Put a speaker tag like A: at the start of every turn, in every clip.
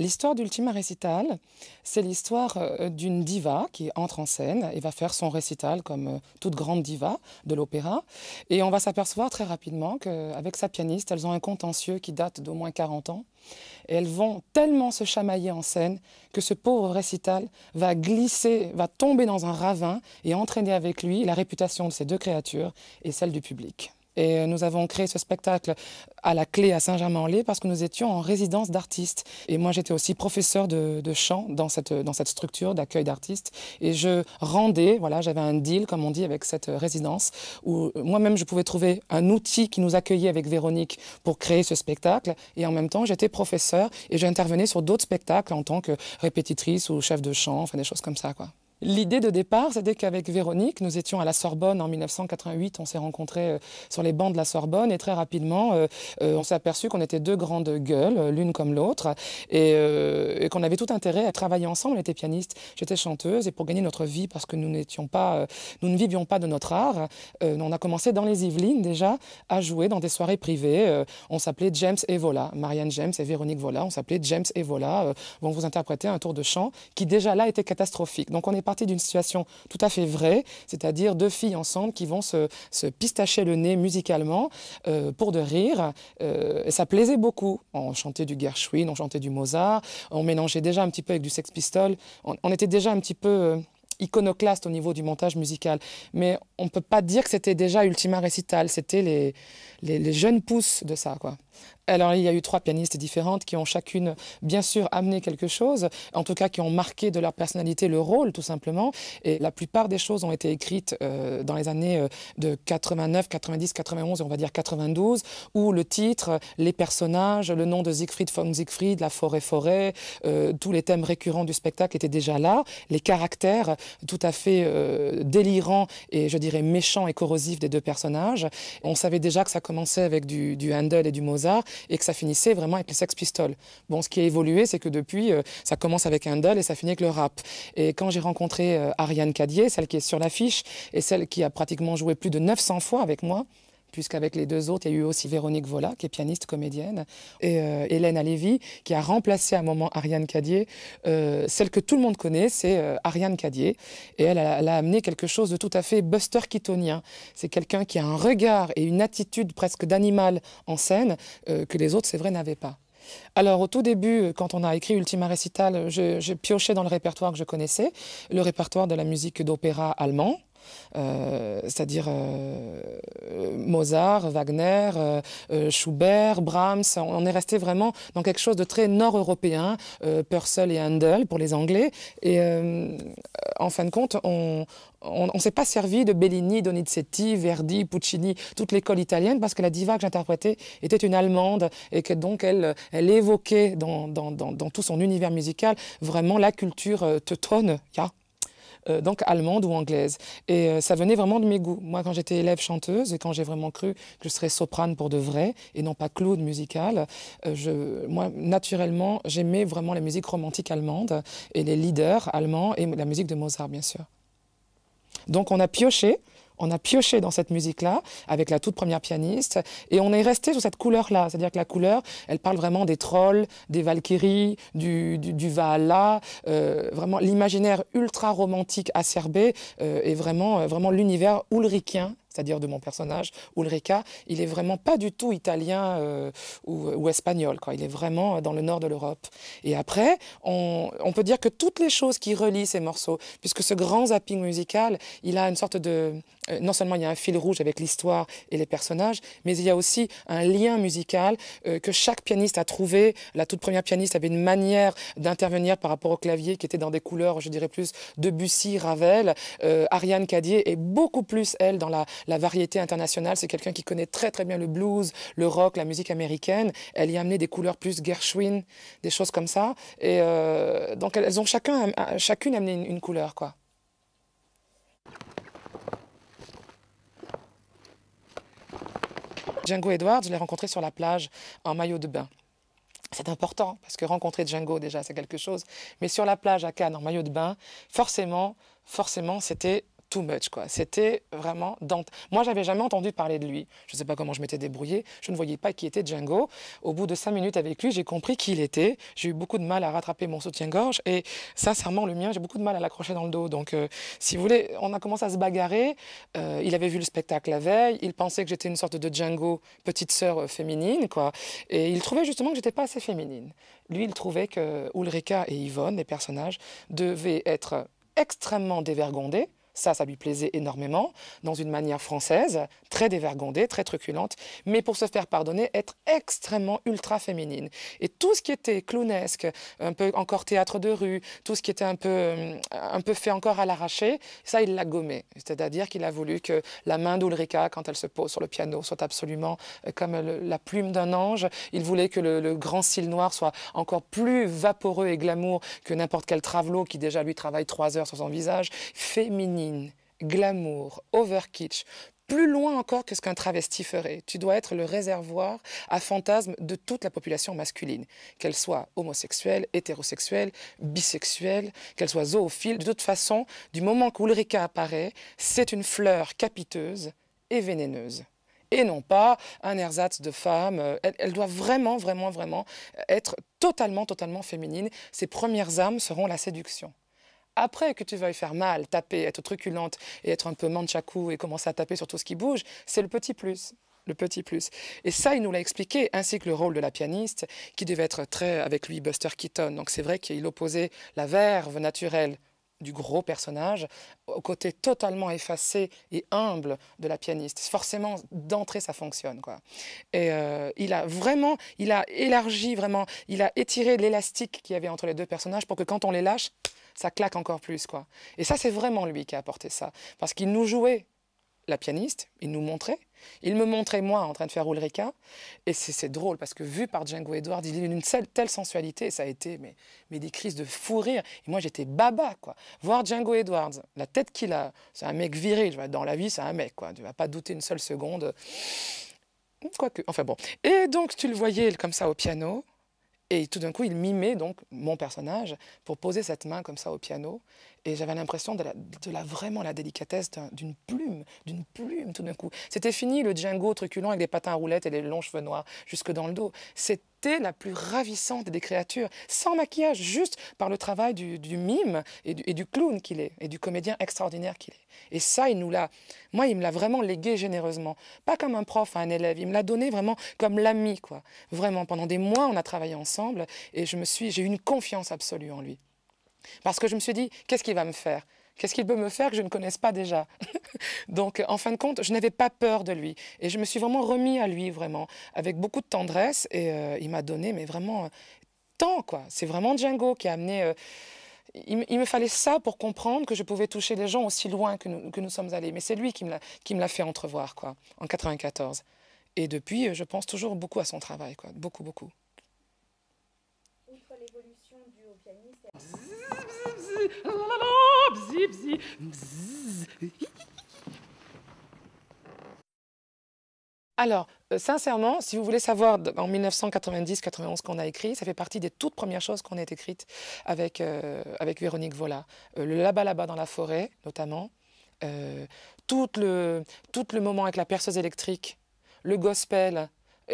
A: L'histoire d'Ultima Recital, c'est l'histoire euh, d'une diva qui entre en scène et va faire son récital comme euh, toute grande diva de l'opéra. Et on va s'apercevoir très rapidement qu'avec sa pianiste, elles ont un contentieux qui date d'au moins 40 ans. Et elles vont tellement se chamailler en scène que ce pauvre récital va glisser, va tomber dans un ravin et entraîner avec lui la réputation de ces deux créatures et celle du public. Et euh, nous avons créé ce spectacle à la clé à Saint-Germain-en-Laye parce que nous étions en résidence d'artistes. Et moi, j'étais aussi professeur de, chant dans cette, dans cette structure d'accueil d'artistes. Et je rendais, voilà, j'avais un deal, comme on dit, avec cette euh, résidence où euh, moi-même, je pouvais trouver un outil qui nous accueillait avec Véronique pour créer ce spectacle. Et en même temps, j'étais professeur et j'intervenais sur d'autres spectacles en tant que répétitrice ou chef de chant, enfin des choses comme ça, quoi. L'idée de départ, c'est c'était qu'avec Véronique, nous étions à la Sorbonne en 1988, on s'est rencontrés euh, sur les bancs de la Sorbonne et très rapidement, euh, euh, on s'est aperçu qu'on était deux grandes gueules, l'une comme l'autre, et, qu'on avait tout intérêt à travailler ensemble. Elle était pianiste, j'étais chanteuse, et pour gagner notre vie, parce que nous n'étions pas, nous ne vivions pas de notre art, on a commencé dans les Yvelines déjà à jouer dans des soirées privées. on s'appelait James et Vola, Marianne James et Véronique Vola. On s'appelait James et Vola. vont vous interpréter un tour de chant qui déjà là était catastrophique. Donc on partie d'une situation tout à fait vraie, c'est-à-dire deux filles ensemble qui vont se, pistacher le nez musicalement euh, pour de rire. Euh, ça plaisait beaucoup. On chantait du Gershwin, on chantait du Mozart, on mélangeait déjà un petit peu avec du Sex Pistol. On, était déjà un petit peu... Euh, iconoclaste au niveau du montage musical. Mais on ne peut pas dire que c'était déjà Ultima Recital. C'était les, les, jeunes pousses de ça. Quoi. Alors il y a eu trois pianistes différentes qui ont chacune bien sûr amené quelque chose, en tout cas qui ont marqué de leur personnalité le rôle tout simplement. Et la plupart des choses ont été écrites euh, dans les années euh, de 89, 90, 91 et on va dire 92, où le titre, les personnages, le nom de Siegfried von Siegfried, la forêt forêt, euh, tous les thèmes récurrents du spectacle étaient déjà là, les caractères tout à fait délirants et je dirais méchants et corrosifs des deux personnages. On savait déjà que ça commençait avec du, du, Handel et du Mozart et que ça finissait vraiment avec les Sex Pistols. Bon, ce qui a évolué, c'est que depuis, euh, ça commence avec Handel et ça finit avec le rap. Et quand j'ai rencontré euh, Ariane Cadier, celle qui est sur l'affiche et celle qui a pratiquement joué plus de 900 fois avec moi, puisqu'avec les deux autres, il y a eu aussi Véronique Vola, qui est pianiste, comédienne, et euh, Hélène Alévy, qui a remplacé à un moment Ariane Cadier. Euh, celle que tout le monde connaît, c'est euh, Ariane Cadier. Et elle a, amené quelque chose de tout à fait Buster Keatonien. C'est quelqu'un qui a un regard et une attitude presque d'animal en scène que les autres, c'est vrai, n'avaient pas. Alors au tout début, quand on a écrit Ultima Recital, je piochais dans le répertoire que je connaissais, le répertoire de la musique d'opéra allemand euh, c'est-à-dire euh, Mozart, Wagner, euh, Schubert, Brahms. On est resté vraiment dans quelque chose de très nord-européen, Purcell et Handel pour les Anglais. Et en fin de compte, on, ne s'est pas servi de Bellini, Donizetti, Verdi, Puccini, toute l'école italienne, parce que la diva que j'interprétais était une Allemande et que donc elle, elle évoquait dans, tout son univers musical vraiment la culture teutone. Euh, donc allemande ou anglaise. Et euh, ça venait vraiment de mes goûts. Moi, quand j'étais élève chanteuse et quand j'ai vraiment cru que je serais soprane pour de vrai et non pas Claude musical, euh, moi, naturellement, j'aimais vraiment la musique romantique allemande et les leaders allemands et la musique de Mozart, bien sûr. Donc on a pioché on a pioché dans cette musique-là, avec la toute première pianiste, et on est resté sur cette couleur-là. C'est-à-dire que la couleur, elle parle vraiment des trolls, des valkyries, du, du, du Valhalla, euh, vraiment l'imaginaire ultra romantique acerbé euh, et est vraiment, euh, vraiment l'univers ulrichien c'est-à-dire de mon personnage, Ulrica, il est vraiment pas du tout italien ou, espagnol. Quoi. Il est vraiment dans le nord de l'Europe. Et après, on, on, peut dire que toutes les choses qui relient ces morceaux, puisque ce grand zapping musical, il a une sorte de, euh, non seulement il y a un fil rouge avec l'histoire et les personnages, mais il y a aussi un lien musical euh, que chaque pianiste a trouvé. La toute première pianiste avait une manière d'intervenir par rapport au clavier qui était dans des couleurs, je dirais plus, de Bussy, Ravel. Euh, Ariane Cadier est beaucoup plus, elle, dans la, variété internationale. C'est quelqu'un qui connaît très très bien le blues, le rock, la musique américaine. Elle y a amené des couleurs plus Gershwin, des choses comme ça. Et donc elles ont chacun, chacune amené une, une couleur, quoi. Django Edward, je l'ai rencontré sur la plage en maillot de bain. C'est important, parce que rencontrer Django, déjà, c'est quelque chose. Mais sur la plage à Cannes, en maillot de bain, forcément, forcément, c'était too much, quoi. C'était vraiment... Dante. Moi, j'avais jamais entendu parler de lui. Je ne sais pas comment je m'étais débrouillée. Je ne voyais pas qui était Django. Au bout de cinq minutes avec lui, j'ai compris qui il était. J'ai eu beaucoup de mal à rattraper mon soutien-gorge. Et sincèrement, le mien, j'ai beaucoup de mal à l'accrocher dans le dos. Donc, euh, si vous voulez, on a commencé à se bagarrer. Euh, il avait vu le spectacle la veille. Il pensait que j'étais une sorte de Django, petite sœur euh, féminine, quoi. Et il trouvait justement que j'étais pas assez féminine. Lui, il trouvait que Ulrika et Yvonne, les personnages, devaient être extrêmement dévergondés, ça, ça lui plaisait énormément, dans une manière française, très dévergondée, très truculente, mais pour se faire pardonner, être extrêmement ultra féminine. Et tout ce qui était clownesque, un peu encore théâtre de rue, tout ce qui était un peu, euh, un peu fait encore à l'arraché, ça, il l'a gommé. C'est-à-dire qu'il a voulu que la main d'Ulrika, quand elle se pose sur le piano, soit absolument euh, comme la plume d'un ange. Il voulait que le, grand cil noir soit encore plus vaporeux et glamour que n'importe quel travelot qui déjà lui travaille trois heures sur son visage. Féminine glamour, overkitch, plus loin encore que ce qu'un travesti ferait. Tu dois être le réservoir à fantasmes de toute la population masculine, qu'elle soit homosexuelle, hétérosexuelle, bisexuelle, qu'elle soit zoophile. De toute façon, du moment qu'Ulrika apparaît, c'est une fleur capiteuse et vénéneuse. Et non pas un ersatz de femme. Euh, elle, elle doit vraiment, vraiment, vraiment être totalement, totalement féminine. Ses premières âmes seront la séduction. Après que tu veuilles faire mal, taper, être truculente et être un peu manchakou et commencer à taper sur tout ce qui bouge, c'est le petit plus le petit plus. Et ça, il nous l'a expliqué, ainsi que le rôle de la pianiste, qui devait être très, avec lui, Buster Keaton. Donc c'est vrai qu'il opposait la verve naturelle du gros personnage au côté totalement effacé et humble de la pianiste. Forcément, d'entrée, ça fonctionne. Quoi. Et euh, il a vraiment, il a élargi vraiment, il a étiré l'élastique qu'il y avait entre les deux personnages pour que quand on les lâche, ça claque encore plus. quoi. Et ça, c'est vraiment lui qui a apporté ça. Parce qu'il nous jouait la pianiste, il nous montrait. Il me montrait, moi, en train de faire Ulrika. Et c'est drôle, parce que vu par Django Edwards, il a une telle, sensualité, ça a été mais, des crises de fou rire. Et moi, j'étais baba, quoi. Voir Django Edwards, la tête qu'il a, c'est un mec viril. Dans la vie, c'est un mec, quoi. Tu vas pas douter une seule seconde. que enfin bon. Et donc, tu le voyais comme ça au piano, et tout d'un coup, il mimait donc mon personnage pour poser cette main comme ça au piano. Et j'avais l'impression de, de, la vraiment la délicatesse d'une plume, d'une plume tout d'un coup. C'était fini le Django truculent avec des patins à roulettes et les longs cheveux noirs jusque dans le dos la plus ravissante des créatures, sans maquillage, juste par le travail du, mime et du, clown qu'il est, et du comédien extraordinaire qu'il est. Et ça, il nous l'a, moi, il me l'a vraiment légué généreusement. Pas comme un prof à un élève, il me l'a donné vraiment comme l'ami, quoi. Vraiment, pendant des mois, on a travaillé ensemble, et je me suis, j'ai eu une confiance absolue en lui. Parce que je me suis dit, qu'est-ce qu'il va me faire Qu'est-ce qu'il peut me faire que je ne connaisse pas déjà Donc, en fin de compte, je n'avais pas peur de lui. Et je me suis vraiment remis à lui, vraiment, avec beaucoup de tendresse. Et il m'a donné, mais vraiment, tant, quoi. C'est vraiment Django qui a amené. il, me fallait ça pour comprendre que je pouvais toucher les gens aussi loin que nous, que nous sommes allés. Mais c'est lui qui me l'a fait entrevoir, quoi, en 94. Et depuis, je pense toujours beaucoup à son travail, quoi. Beaucoup, beaucoup. Outre l'évolution du pianiste... Alors, euh, sincèrement, si vous voulez savoir, en 1990-91 qu'on a écrit, ça fait partie des toutes premières choses qu'on a écrites avec, euh, avec Véronique Vola. Euh, le là-bas, là-bas dans la forêt, notamment. tout, le, tout le moment avec la perceuse électrique, le gospel,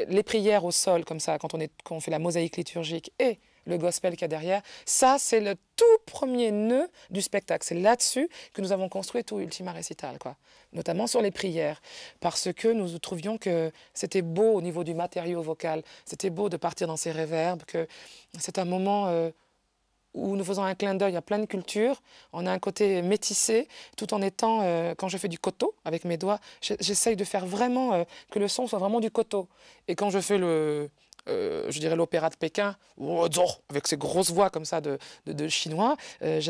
A: les prières au sol, comme ça, quand on, quand on fait la mosaïque liturgique, et le gospel qu'il y a derrière. Ça, c'est le tout premier nœud du spectacle. C'est là-dessus que nous avons construit tout Ultima Recital, quoi. notamment sur les prières, parce que nous trouvions que c'était beau au niveau du matériau vocal, c'était beau de partir dans ces réverbes, que c'est un moment... Euh, où nous faisons un clin d'œil à plein de cultures. On a un côté métissé, tout en étant, euh, quand je fais du coteau avec mes doigts, j'essaye de faire vraiment euh, que le son soit vraiment du coteau. Et quand je fais le, euh, je dirais, l'opéra de Pékin, avec ces grosses voix comme ça de, de, chinois, euh,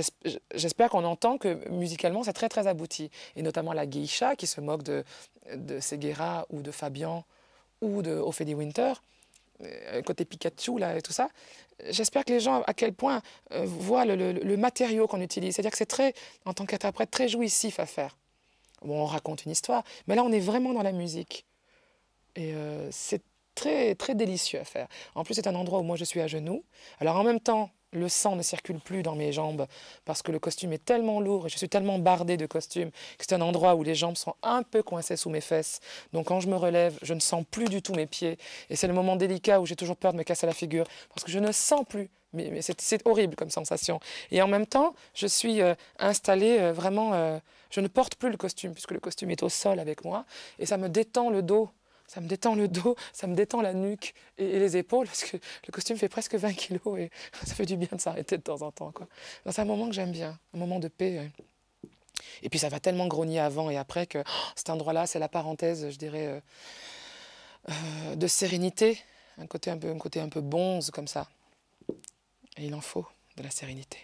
A: j'espère qu'on entend que musicalement, c'est très, très abouti. Et notamment la geisha qui se moque de, de Seguera ou de Fabian ou de Ophélie Winter euh, côté Pikachu là et tout ça. J'espère que les gens à quel point voient le, le, matériau qu'on utilise. C'est-à-dire que c'est très, en tant qu'interprète, très jouissif à faire. Bon, on raconte une histoire, mais là on est vraiment dans la musique. Et c'est très, très délicieux à faire. En plus, c'est un endroit où moi je suis à genoux. Alors en même temps, le sang ne circule plus dans mes jambes parce que le costume est tellement lourd et je suis tellement bardée de costumes que c'est un endroit où les jambes sont un peu coincées sous mes fesses. Donc quand je me relève, je ne sens plus du tout mes pieds et c'est le moment délicat où j'ai toujours peur de me casser la figure parce que je ne sens plus. Mais, c'est horrible comme sensation. Et en même temps, je suis euh, installée euh, vraiment. Euh, je ne porte plus le costume puisque le costume est au sol avec moi et ça me détend le dos ça me détend le dos, ça me détend la nuque et, les épaules, parce que le costume fait presque 20 kilos et ça fait du bien de s'arrêter de temps en temps. C'est un moment que j'aime bien, un moment de paix. Et puis ça va tellement grogner avant et après que oh, cet endroit-là, c'est la parenthèse, je dirais, euh, euh, de sérénité, un côté un peu, un côté un peu bonze comme ça. Et il en faut de la sérénité.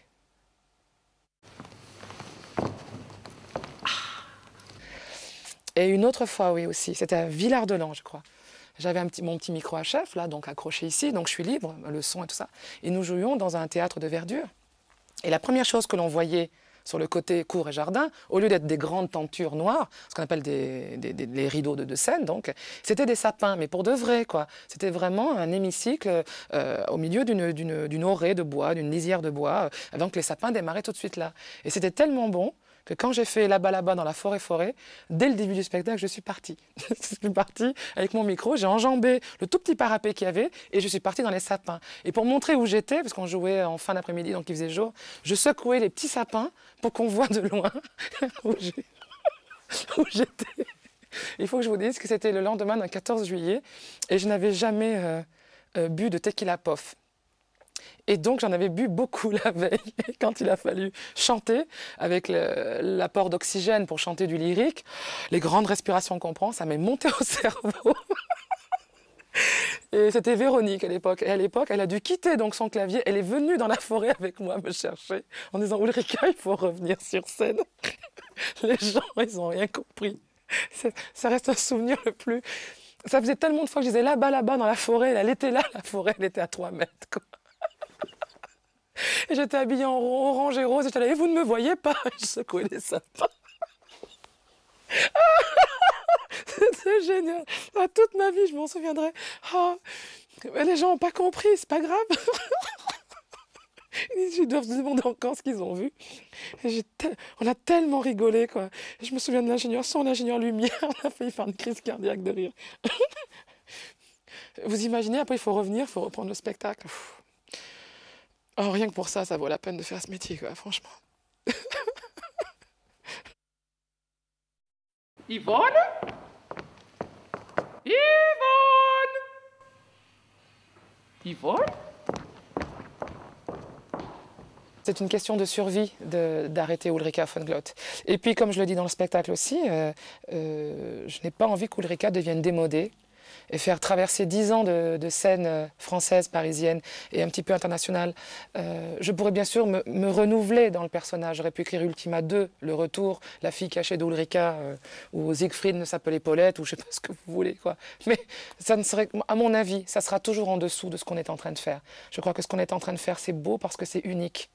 A: Et une autre fois, oui, aussi. C'était à Villard-de-Lans, je crois. J'avais mon petit micro à chef, là, donc accroché ici, donc je suis libre, le son et tout ça. Et nous jouions dans un théâtre de verdure. Et la première chose que l'on voyait sur le côté cour et jardin, au lieu d'être des grandes tentures noires, ce qu'on appelle des, les rideaux de, de scène, donc, c'était des sapins, mais pour de vrai, quoi. C'était vraiment un hémicycle euh, au milieu d'une orée de bois, d'une lisière de bois, euh, avant que les sapins démarraient tout de suite là. Et c'était tellement bon que quand j'ai fait là-bas, là-bas, dans la forêt-forêt, dès le début du spectacle, je suis partie. je suis partie avec mon micro, j'ai enjambé le tout petit parapet qu'il y avait et je suis partie dans les sapins. Et pour montrer où j'étais, parce qu'on jouait en fin d'après-midi, donc il faisait jour, je secouais les petits sapins pour qu'on voit de loin où j'étais. Il faut que je vous dise que c'était le lendemain d'un 14 juillet et je n'avais jamais euh, euh, bu de tequila pof. Et donc j'en avais bu beaucoup la veille. quand il a fallu chanter avec l'apport d'oxygène pour chanter du lyrique, les grandes respirations qu'on prend, ça m'est monté au cerveau. Et c'était Véronique à l'époque. Et à l'époque, elle a dû quitter donc son clavier. Elle est venue dans la forêt avec moi me chercher en disant Ulrika, il faut revenir sur scène. Les gens, ils n'ont rien compris. Ça reste un souvenir le plus. Ça faisait tellement de fois que je disais là-bas, là-bas dans la forêt. Elle était là, la forêt, elle était à 3 mètres. Quoi. Et j'étais habillée en orange et rose. Et j'étais là, vous ne me voyez pas. Je secouais les sapins. C'était génial. À toute ma vie, je m'en souviendrai. Oh, les gens n'ont pas compris, c'est pas grave. Ils doivent se demander encore ce qu'ils ont vu. On a tellement rigolé, quoi. je me souviens de l'ingénieur son, l'ingénieur lumière. On a failli faire une crise cardiaque de rire. Vous imaginez, après, il faut revenir, il faut reprendre le spectacle. Oh, rien que pour ça, ça vaut la peine de faire ce métier, franchement. Yvonne Yvonne Yvonne c'est une question de survie d'arrêter Ulrika von Glott. Et puis, comme je le dis dans le spectacle aussi, euh, euh, je n'ai pas envie qu'Ulrika devienne démodée et faire traverser dix ans de, de scène euh, française, parisienne et un petit peu internationale. Euh, je pourrais bien sûr me, renouveler dans le personnage. J'aurais pu écrire Ultima 2, Le Retour, La fille cachée d'Ulrika, euh, ou Siegfried ne s'appelait Paulette, ou je sais pas ce que vous voulez. Quoi. Mais ça ne serait, à mon avis, ça sera toujours en dessous de ce qu'on est en train de faire. Je crois que ce qu'on est en train de faire, c'est beau parce que c'est unique.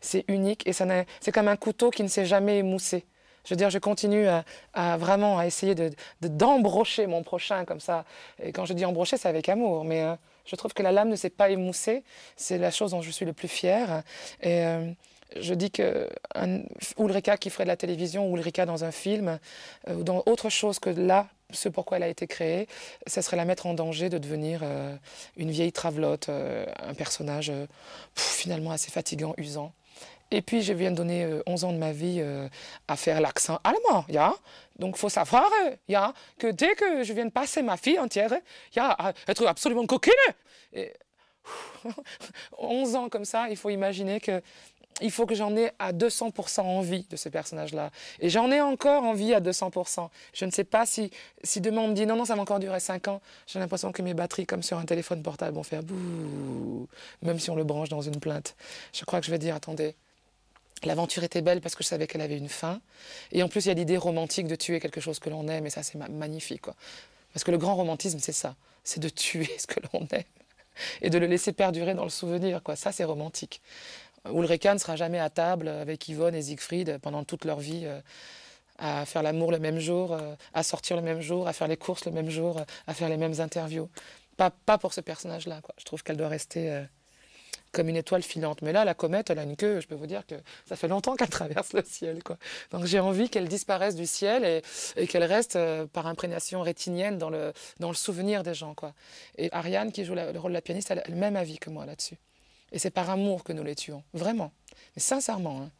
A: C'est unique et c'est comme un couteau qui ne s'est jamais émoussé. Je veux dire, je continue à, vraiment à essayer de d'embrocher mon prochain comme ça. Et quand je dis embrocher, c'est avec amour. Mais euh, je trouve que la lame ne s'est pas émoussée. C'est la chose dont je suis le plus fière. Et euh, je dis que un, Ulrika qui ferait de la télévision, ou Ulrika dans un film, euh, ou dans autre chose que là, ce pourquoi elle a été créée, ça serait la mettre en danger de devenir une vieille travelotte, un personnage finalement assez fatigant, usant. Et puis, je viens donner 11 euh, ans de ma vie euh, à faire l'accent allemand, ya Donc, il faut savoir euh, ya que dès que je viens de passer ma fille entière, yeah, être absolument coquine. 11 ans comme ça, il faut imaginer que il faut que j'en ai à 200% envie de ce personnage-là. Et j'en ai encore envie à 200%. Je ne sais pas si, si demain on me dit non, non, ça va encore durer 5 ans. J'ai l'impression que mes batteries, comme sur un téléphone portable, vont faire bouh, même si on le branche dans une plainte. Je crois que je vais dire attendez, L'aventure était belle parce que je savais qu'elle avait une fin. Et en plus, il y a l'idée romantique de tuer quelque chose que l'on aime, et ça, c'est magnifique. Quoi. Parce que le grand romantisme, c'est ça, c'est de tuer ce que l'on aime et de le laisser perdurer dans le souvenir. Quoi. Ça, c'est romantique. Ulrika ne sera jamais à table avec Yvonne et Siegfried pendant toute leur vie euh, à faire l'amour le même jour, euh, à sortir le même jour, à faire les courses le même jour, euh, à faire les mêmes interviews. Pas, pas pour ce personnage-là. Je trouve qu'elle doit rester comme une étoile filante. Mais là, la comète, elle a une queue. Je peux vous dire que ça fait longtemps qu'elle traverse le ciel. Quoi. Donc j'ai envie qu'elle disparaisse du ciel et, qu'elle reste euh, par imprégnation rétinienne dans le, dans le souvenir des gens. Quoi. Et Ariane, qui joue le rôle de la pianiste, elle a le même avis que moi là-dessus. Et c'est par amour que nous les tuons, vraiment. Mais sincèrement, hein.